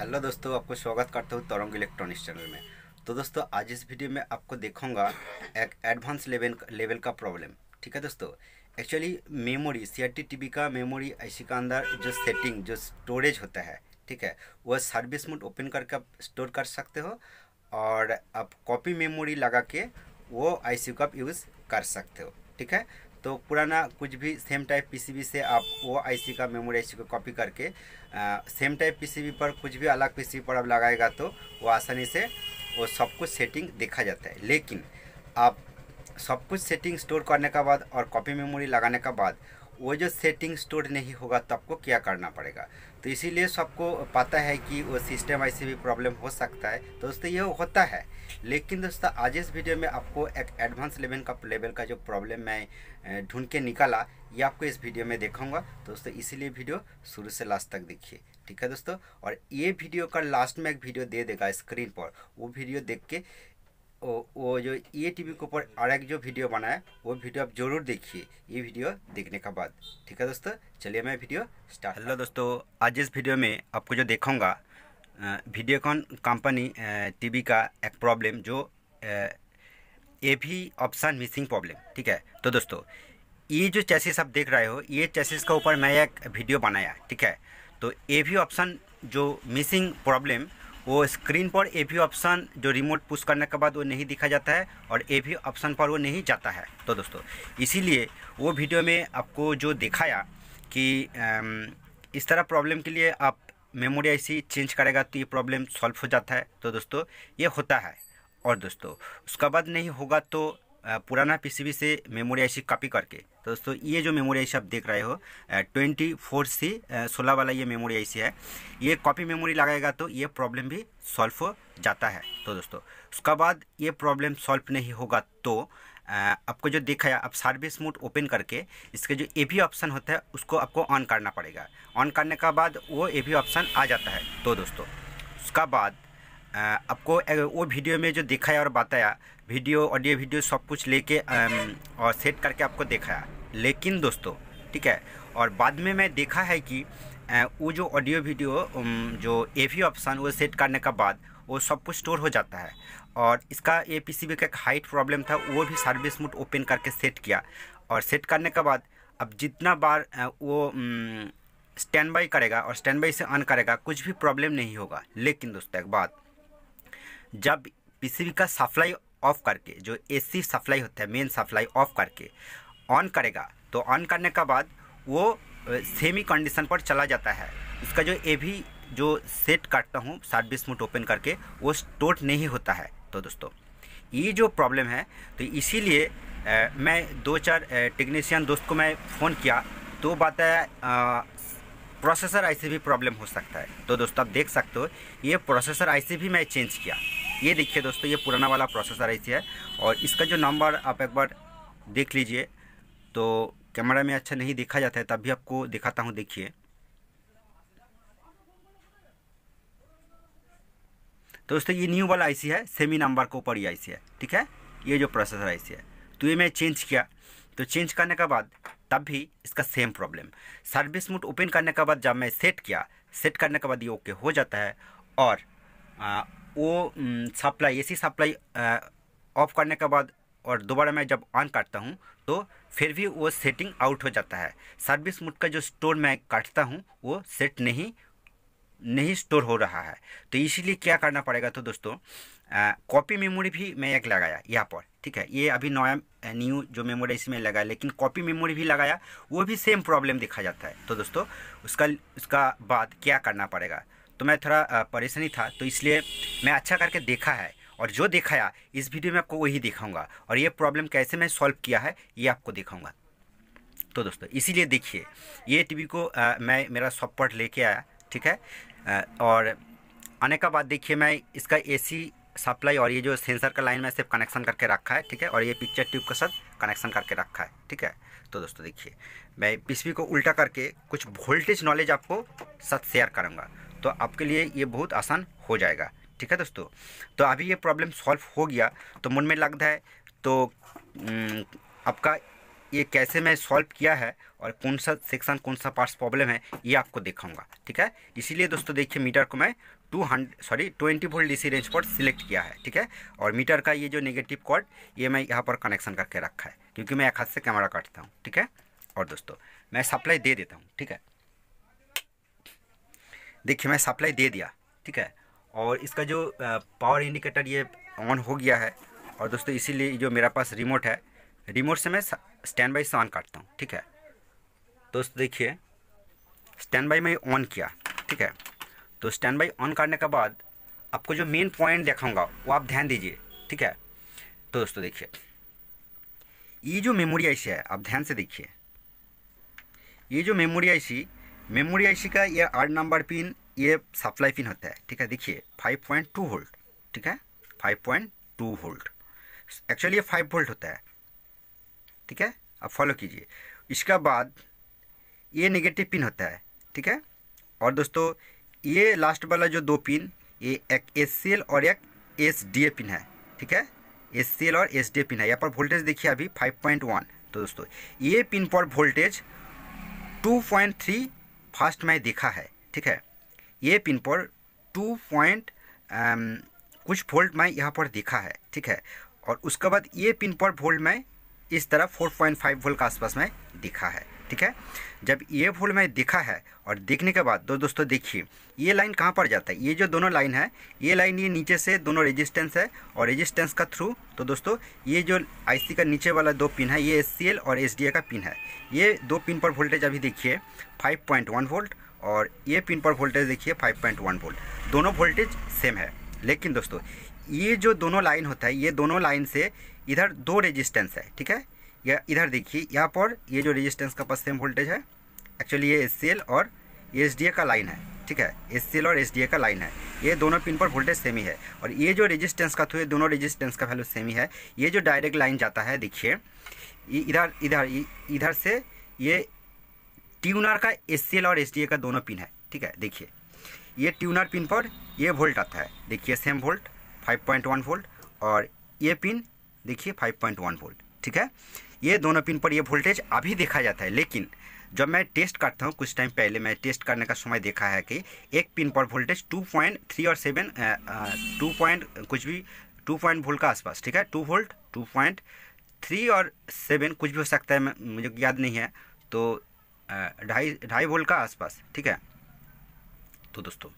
hello दोस्तों आपको स्वागत करता हूँ तरंग इलेक्ट्रॉनिक्स चैनल में तो दोस्तों आज इस वीडियो में आपको देखूंगा एक एडवांस लेवल लेवल का प्रॉब्लम ठीक है दोस्तों एक्चुअली मेमोरी सी आर का मेमोरी ऐसी का अंदर जो सेटिंग जो स्टोरेज होता है ठीक है वह सर्विस मोड ओपन करके आप स्टोर कर सकते हो और आप कॉपी मेमोरी लगा के वो आई का यूज़ कर सकते हो ठीक है तो पुराना कुछ भी सेम टाइप पीसीबी से आप वो आईसी का मेमोरी आईसी को कॉपी करके आ, सेम टाइप पीसीबी पर कुछ भी अलग पीसीबी पर आप लगाएगा तो वो आसानी से वो सब कुछ सेटिंग देखा जाता है लेकिन आप सब कुछ सेटिंग स्टोर करने का बाद और कॉपी मेमोरी लगाने का बाद वो जो सेटिंग स्टोर नहीं होगा तो आपको क्या करना पड़ेगा तो इसीलिए सबको पता है कि वो सिस्टम ऐसे भी प्रॉब्लम हो सकता है तो दोस्तों ये होता है लेकिन दोस्तों आज इस वीडियो में आपको एक एडवांस लेवल का लेवल का जो प्रॉब्लम मैं ढूंढ के निकाला ये आपको इस वीडियो में देखूँगा दोस्तों इसीलिए वीडियो शुरू से लास्ट तक देखिए ठीक है दोस्तों और ये वीडियो का लास्ट में एक वीडियो दे देगा स्क्रीन पर वो वीडियो देख के वो जो ये टी के ऊपर और एक जो वीडियो बनाया वो वीडियो आप जरूर देखिए ये वीडियो देखने के बाद ठीक है दोस्तों चलिए मैं वीडियो स्टार्ट हेलो दोस्तों आज इस वीडियो में आपको जो देखूँगा वीडियोकॉन कंपनी टीवी का एक प्रॉब्लम जो ए भी ऑप्शन मिसिंग प्रॉब्लम ठीक है तो दोस्तों ये जो चैसेस आप देख रहे हो ये चैसेस के ऊपर मैं एक वीडियो बनाया ठीक है तो ए भी ऑप्शन जो मिसिंग प्रॉब्लम वो स्क्रीन पर ए भी ऑप्शन जो रिमोट पुश करने के बाद वो नहीं दिखा जाता है और ए भी ऑप्शन पर वो नहीं जाता है तो दोस्तों इसीलिए वो वीडियो में आपको जो दिखाया कि इस तरह प्रॉब्लम के लिए आप मेमोरी आईसी चेंज करेगा तो ये प्रॉब्लम सॉल्व हो जाता है तो दोस्तों ये होता है और दोस्तों उसका बाद नहीं होगा तो पुराना पीसीबी से मेमोरी आईसी कॉपी करके तो दोस्तों ये जो मेमोरी आईसी आप देख रहे हो ट्वेंटी फोर सी सोलह वाला ये मेमोरी आईसी है ये कॉपी मेमोरी लगाएगा तो ये प्रॉब्लम भी सॉल्व हो जाता है तो दोस्तों उसका बाद ये प्रॉब्लम सॉल्व नहीं होगा तो आपको जो है आप सर्विस मोड ओपन करके इसके जो ए भी ऑप्शन होता है उसको आपको ऑन करना पड़ेगा ऑन करने का बाद वो ए भी ऑप्शन आ जाता है तो दोस्तों उसका बाद आपको वो वीडियो में जो दिखाया और बताया वीडियो ऑडियो वीडियो सब कुछ लेके और सेट करके आपको देखाया लेकिन दोस्तों ठीक है और बाद में मैं देखा है कि वो जो ऑडियो वीडियो जो ए वी ऑप्शन वो सेट करने का बाद वो सब कुछ स्टोर हो जाता है और इसका ए पी सी बी का एक हाइट प्रॉब्लम था वो भी सर्विस मोड ओपन करके सेट किया और सेट करने के बाद अब जितना बार वो स्टैंड बाई करेगा और स्टैंड बाई से ऑन करेगा कुछ भी प्रॉब्लम नहीं होगा लेकिन दोस्तों एक बात जब पीसीबी का सप्लाई ऑफ करके जो एसी सप्लाई होता है मेन सप्लाई ऑफ करके ऑन करेगा तो ऑन करने का बाद वो सेमी कंडीशन पर चला जाता है उसका जो ए भी जो सेट काटता हूँ सर्विस मिनट ओपन करके वो स्टोर्ट नहीं होता है तो दोस्तों ये जो प्रॉब्लम है तो इसीलिए मैं दो चार टेक्नीशियन दोस्त को मैं फ़ोन किया तो बात है प्रोसेसर आईसी भी प्रॉब्लम हो सकता है तो दोस्तों आप देख सकते हो ये प्रोसेसर आईसी भी मैं चेंज किया ये देखिए दोस्तों ये पुराना वाला प्रोसेसर ऐसी है और इसका जो नंबर आप एक बार देख लीजिए तो कैमरा में अच्छा नहीं देखा जाता है तब भी आपको दिखाता हूँ देखिए तो दोस्तों ये न्यू वाला आईसी है सेमी नंबर के ऊपर आई आईसी है ठीक है ये जो प्रोसेसर आईसी है तो ये मैं चेंज किया तो चेंज करने के बाद तब भी इसका same problem service mode open करने के बाद जब मैं सेट किया सेट करने के बाद ये ओके हो जाता है और वो सप्लाई एसी सप्लाई ऑफ करने के बाद और दोबारा मैं जब ऑन करता हूँ तो फिर भी वो सेटिंग आउट हो जाता है सर्विस मोड का जो स्टोर मैं काटता हूँ वो सेट नहीं नहीं स्टोर हो रहा है तो इसीलिए क्या करना पड़ेगा तो दोस्तों कॉपी मेमोरी भी मैं एक लगाया यहाँ पर ठीक है ये अभी नया न्यू जो मेमोरी इसमें लगाया लेकिन कॉपी मेमोरी भी लगाया वो भी सेम प्रॉब्लम दिखा जाता है तो दोस्तों उसका उसका बाद क्या करना पड़ेगा तो मैं थोड़ा परेशानी था तो इसलिए मैं अच्छा करके देखा है और जो दिखाया इस वीडियो में आपको वही दिखाऊंगा और ये प्रॉब्लम कैसे मैं सॉल्व किया है ये आपको दिखाऊंगा तो दोस्तों इसीलिए देखिए ये टीवी को आ, मैं मेरा सॉपर्ट लेके आया ठीक है आ, और आने का बाद देखिए मैं इसका एसी सप्लाई और ये जो सेंसर का लाइन में सिर्फ कनेक्शन करके रखा है ठीक है और ये पिक्चर ट्यूब के साथ कनेक्शन करके रखा है ठीक है तो दोस्तों देखिए मैं पिछवी को उल्टा करके कुछ वोल्टेज नॉलेज आपको साथ शेयर करूँगा तो आपके लिए ये बहुत आसान हो जाएगा ठीक है दोस्तों तो अभी ये प्रॉब्लम सॉल्व हो गया तो मन में लगता है तो आपका ये कैसे मैं सॉल्व किया है और कौन सा सेक्शन कौन सा पार्ट्स प्रॉब्लम है ये आपको दिखाऊंगा ठीक है इसीलिए दोस्तों देखिए मीटर को मैं 200 sorry twenty volt DC range पर सिलेक्ट किया है ठीक है और मीटर का ये जो नेगेटिव कॉर्ड ये मैं यहाँ पर कनेक्शन करके रखा है क्योंकि मैं एक हाथ से कैमरा काटता हूँ ठीक है और दोस्तों मैं सप्लाई दे देता हूँ ठीक है देखिए मैं सप्लाई दे दिया ठीक है और इसका जो पावर इंडिकेटर ये ऑन हो गया है और दोस्तों इसीलिए जो मेरा पास रिमोट है रिमोट से मैं स्टैंड बाई से ऑन करता हूँ ठीक है दोस्तों देखिए स्टैंड बाई में ऑन किया ठीक है तो स्टैंड बाई ऑन करने के बाद आपको जो मेन पॉइंट देखाऊँगा वो आप ध्यान दीजिए ठीक है तो दोस्तों देखिए ये जो मेमोरी आई सी है आप ध्यान से देखिए ये जो memory I C memory IC का ये आठ नंबर पिन ये सप्लाई पिन होता है ठीक है देखिए 5.2 वोल्ट ठीक है 5.2 वोल्ट एक्चुअली ये 5 वोल्ट होता है ठीक है अब फॉलो कीजिए इसका बाद ये नेगेटिव पिन होता है ठीक है और दोस्तों ये लास्ट वाला जो दो पिन ये एक एस और एक एस पिन है ठीक है एस और एस पिन है यहाँ पर वोल्टेज देखिए अभी 5.1 तो दोस्तों ये पिन पर वोल्टेज 2.3 फर्स्ट में देखा है ठीक है ये पिन पर टू पॉइंट कुछ वोल्ट में यहाँ पर देखा है ठीक है और उसके बाद ये पिन पर वोल्ट में इस तरह 4.5 वोल्ट के आसपास में दिखा है ठीक है जब ये फूल में दिखा है और दिखने के बाद दो दोस्तों देखिए ये लाइन कहाँ पर जाता है ये जो दोनों लाइन है ये लाइन ये नीचे से दोनों रेजिस्टेंस है और रेजिस्टेंस का थ्रू तो दोस्तों ये जो आईसी का नीचे वाला दो पिन है ये एस और एस का पिन है ये दो पिन पर वोल्टेज अभी देखिए 5.1 वोल्ट और ये पिन पर वोल्टेज देखिए 5.1 वोल्ट दोनों वोल्टेज सेम है लेकिन दोस्तों ये जो दोनों लाइन होता है ये दोनों लाइन से इधर दो रेजिस्टेंस है ठीक है या इधर देखिए यहाँ पर ये जो रेजिस्टेंस का पास सेम वोल्टेज है एक्चुअली ये एस और एस का लाइन है ठीक है एस और एस का लाइन है ये दोनों पिन पर वोल्टेज सेम ही है और ये जो रेजिस्टेंस का थ्रू तो दोनों रेजिस्टेंस का वैल्यू सेम ही है ये जो डायरेक्ट लाइन जाता है देखिए इधर इधर इधर से ये ट्यूनर का एस और एस का दोनों पिन है ठीक है देखिए ये ट्यूनर पिन पर ये वोल्ट आता है देखिए सेम वोल्ट फाइव वोल्ट और ये पिन देखिए फाइव वोल्ट ठीक है ये दोनों पिन पर ये वोल्टेज अभी देखा जाता है लेकिन जब मैं टेस्ट करता हूँ कुछ टाइम पहले मैं टेस्ट करने का समय देखा है कि एक पिन पर वोल्टेज 2.3 और 7 टू पॉइंट कुछ भी 2 पॉइंट वोल्ट का आसपास ठीक है 2 वोल्ट 2.3 और 7 कुछ भी हो सकता है मुझे याद नहीं है तो ढाई ढाई वोल्ट का आसपास ठीक है तो दोस्तों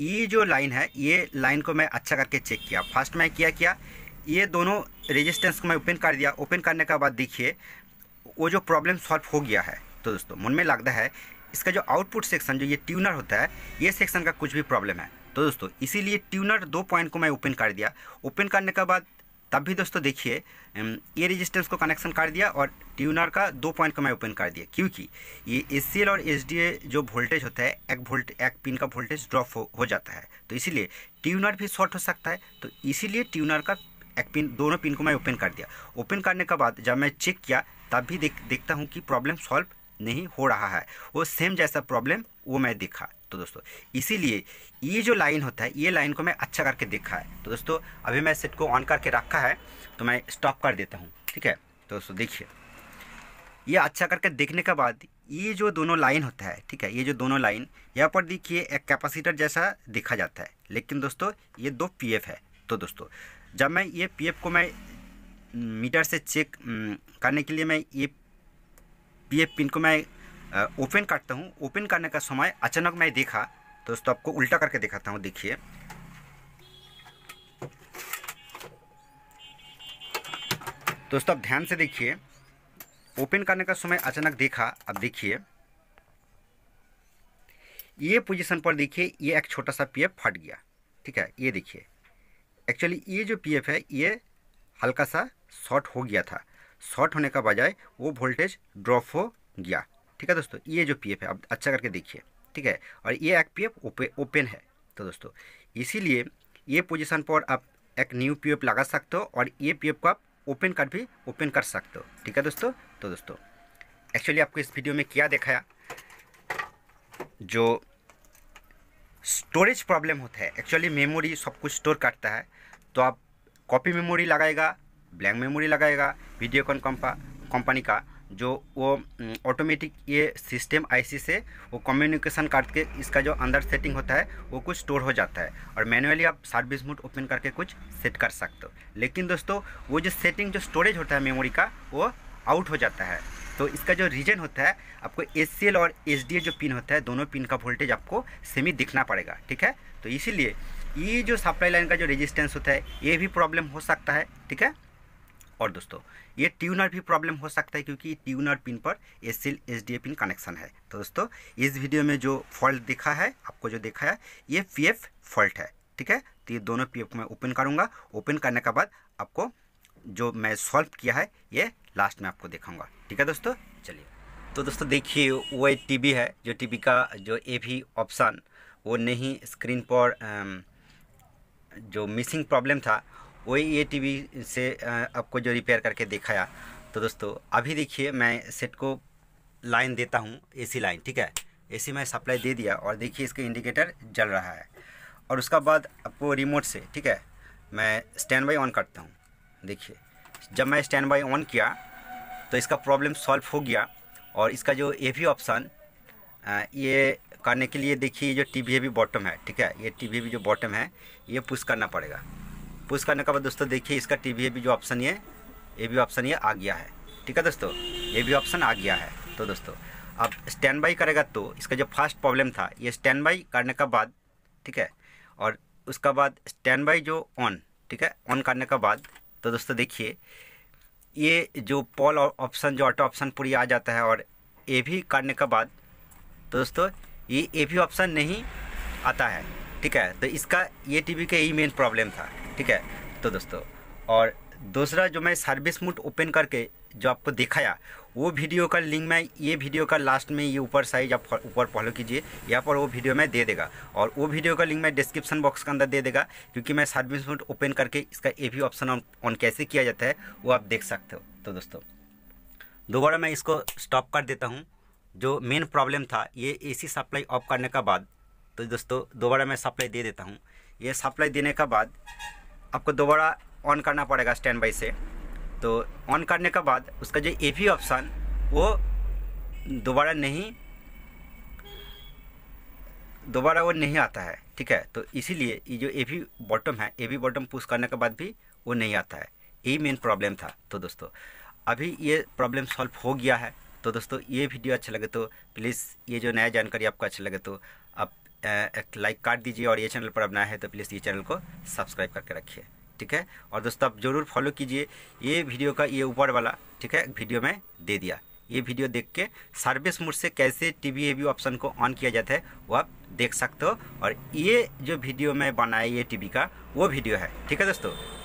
ये जो लाइन है ये लाइन को मैं अच्छा करके चेक किया फर्स्ट मैं क्या किया ये दोनों रेजिस्टेंस को मैं ओपन कर दिया ओपन करने के बाद देखिए वो जो प्रॉब्लम सॉल्व हो गया है तो दोस्तों मन में लगता है इसका जो आउटपुट सेक्शन जो ये ट्यूनर होता है ये सेक्शन का कुछ भी प्रॉब्लम है तो दोस्तों इसीलिए ट्यूनर दो पॉइंट को मैं ओपन कर दिया ओपन करने के बाद तब भी दोस्तों देखिए ये रेजिस्टेंस को कनेक्शन कर दिया और ट्यूनर का दो पॉइंट को मैं ओपन कर दिया क्योंकि ये एस और एस जो वोल्टेज होता है एक वोल्ट एक पिन का वोल्टेज ड्रॉप हो, हो जाता है तो इसीलिए ट्यूनर भी शॉर्ट हो सकता है तो इसीलिए ट्यूनर का एक पिन दोनों पिन को मैं ओपन कर दिया ओपन करने के बाद जब मैं चेक किया तब भी देख देखता हूँ कि प्रॉब्लम सॉल्व नहीं हो रहा है वो सेम जैसा प्रॉब्लम वो मैं देखा तो दोस्तों इसीलिए ये जो लाइन होता है ये लाइन को मैं अच्छा करके देखा है तो दोस्तों अभी मैं सेट को ऑन करके रखा है तो मैं स्टॉप कर देता हूँ ठीक है तो दोस्तों देखिए ये अच्छा करके देखने के बाद ये जो दोनों लाइन होता है ठीक है ये जो दोनों लाइन यहाँ पर देखिए एक कैपेसिटर जैसा देखा जाता है लेकिन दोस्तों ये दो पी है तो दोस्तों जब मैं ये पी को मैं मीटर से चेक करने के लिए मैं ये पी पिन को मैं ओपन करता हूँ ओपन करने का समय अचानक मैं देखा तो दोस्तों आपको उल्टा करके दिखाता हूँ देखिए दोस्तों तो आप ध्यान से देखिए ओपन करने का समय अचानक देखा अब देखिए ये पोजीशन पर देखिए ये एक छोटा सा पीएफ फट गया ठीक है ये देखिए एक्चुअली ये जो पी है ये हल्का सा शॉर्ट हो गया था शॉर्ट होने का बजाय वो वोल्टेज ड्रॉप हो गया ठीक है दोस्तों ये जो पी है अब अच्छा करके देखिए ठीक है और ये एक पी एफ ओपन है तो दोस्तों इसीलिए ये पोजीशन पर आप एक न्यू पी लगा सकते हो और ये पी को आप ओपन कर भी ओपन कर सकते हो ठीक है दोस्तों तो दोस्तों एक्चुअली आपको इस वीडियो में क्या दिखाया जो स्टोरेज प्रॉब्लम होता है एक्चुअली मेमोरी सब कुछ स्टोर करता है तो आप कॉपी मेमोरी लगाएगा ब्लैंक मेमोरी लगाएगा वीडियोकॉन कंपा कंपनी का जो वो ऑटोमेटिक ये सिस्टम आईसी से वो कम्युनिकेशन करके इसका जो अंदर सेटिंग होता है वो कुछ स्टोर हो जाता है और मैनुअली आप सर्विस मोड ओपन करके कुछ सेट कर सकते हो लेकिन दोस्तों वो जो सेटिंग जो स्टोरेज होता है मेमोरी का वो आउट हो जाता है तो इसका जो रीजन होता है आपको एस और एच जो पिन होता है दोनों पिन का वोल्टेज आपको सेमी दिखना पड़ेगा ठीक है तो इसीलिए ये जो सप्लाई लाइन का जो रेजिस्टेंस होता है ये भी प्रॉब्लम हो सकता है ठीक है और दोस्तों ये ट्यूनर भी प्रॉब्लम हो सकता है क्योंकि ट्यूनर पिन पर एस सिल एच डी पिन कनेक्शन है तो दोस्तों इस वीडियो में जो फॉल्ट दिखा है आपको जो देखा है ये पी एफ फॉल्ट है ठीक है तो ये दोनों पी एफ मैं ओपन करूँगा ओपन करने के बाद आपको जो मैं सॉल्व किया है ये लास्ट में आपको दिखाऊँगा ठीक है दोस्तों चलिए तो दोस्तों देखिए वो एक वी है जो वी का जो ए भी ऑप्शन वो नहीं स्क्रीन पर जो मिसिंग प्रॉब्लम था वही ये टी से आपको जो रिपेयर करके दिखाया तो दोस्तों अभी देखिए मैं सेट को लाइन देता हूँ एसी लाइन ठीक है एसी में सप्लाई दे दिया और देखिए इसके इंडिकेटर जल रहा है और उसका बाद आपको रिमोट से ठीक है मैं स्टैंड बाई ऑन करता हूँ देखिए जब मैं स्टैंड बाई ऑन किया तो इसका प्रॉब्लम सॉल्व हो गया और इसका जो ए ऑप्शन ये करने के लिए देखिए जो टी भी बॉटम है ठीक है ये टी भी जो बॉटम है ये पुश करना पड़ेगा पुश करने के बाद दोस्तों देखिए इसका टी भी जो ऑप्शन ये ये भी ऑप्शन ये आ गया है ठीक है दोस्तों ये भी ऑप्शन आ गया है तो दोस्तों अब स्टैंड बाई करेगा तो इसका जो फर्स्ट प्रॉब्लम था ये स्टैंड बाई करने का बाद ठीक है और उसका बाद स्टैंड बाई जो ऑन ठीक है ऑन करने का बाद तो दोस्तों देखिए ये जो पॉल ऑप्शन जो ऑटो ऑप्शन पूरी आ जाता है और ये भी करने का बाद तो दोस्तों ये ए भी ऑप्शन नहीं आता है ठीक है तो इसका ये टीवी का यही मेन प्रॉब्लम था ठीक है तो दोस्तों और दूसरा जो मैं सर्विस मोड ओपन करके जो आपको दिखाया वो वीडियो का लिंक मैं ये वीडियो का लास्ट में ये ऊपर साइज आप ऊपर फॉलो कीजिए यहाँ पर वो वीडियो मैं दे देगा और वो वीडियो का लिंक मैं डिस्क्रिप्शन बॉक्स के अंदर दे देगा क्योंकि मैं सर्विस मोड ओपन करके इसका ए भी ऑप्शन ऑन कैसे किया जाता है वो आप देख सकते हो तो दोस्तों दोबारा मैं इसको स्टॉप कर देता हूँ जो मेन प्रॉब्लम था ये एसी सप्लाई ऑफ करने का बाद तो दोस्तों दोबारा मैं सप्लाई दे देता हूँ ये सप्लाई देने का बाद आपको दोबारा ऑन करना पड़ेगा स्टैंड बाई से तो ऑन करने का बाद उसका जो ए पी ऑप्शन वो दोबारा नहीं दोबारा वो नहीं आता है ठीक है तो इसीलिए ये जो ए वी बॉटम है ए वी बॉटम पुश करने के बाद भी वो नहीं आता है यही मेन प्रॉब्लम था तो दोस्तों अभी ये प्रॉब्लम सॉल्व हो गया है तो दोस्तों ये वीडियो अच्छा लगे तो प्लीज़ ये जो नया जानकारी आपको अच्छा लगे तो आप एक लाइक काट दीजिए और ये चैनल पर अब नया है तो प्लीज़ ये चैनल को सब्सक्राइब करके रखिए ठीक है और दोस्तों आप जरूर फॉलो कीजिए ये वीडियो का ये ऊपर वाला ठीक है वीडियो में दे दिया ये वीडियो देख के सर्विस मोड से कैसे टी वी एवी ऑप्शन को ऑन किया जाता है वो आप देख सकते हो और ये जो वीडियो मैं बनाया ये टीवी का वो वीडियो है ठीक है दोस्तों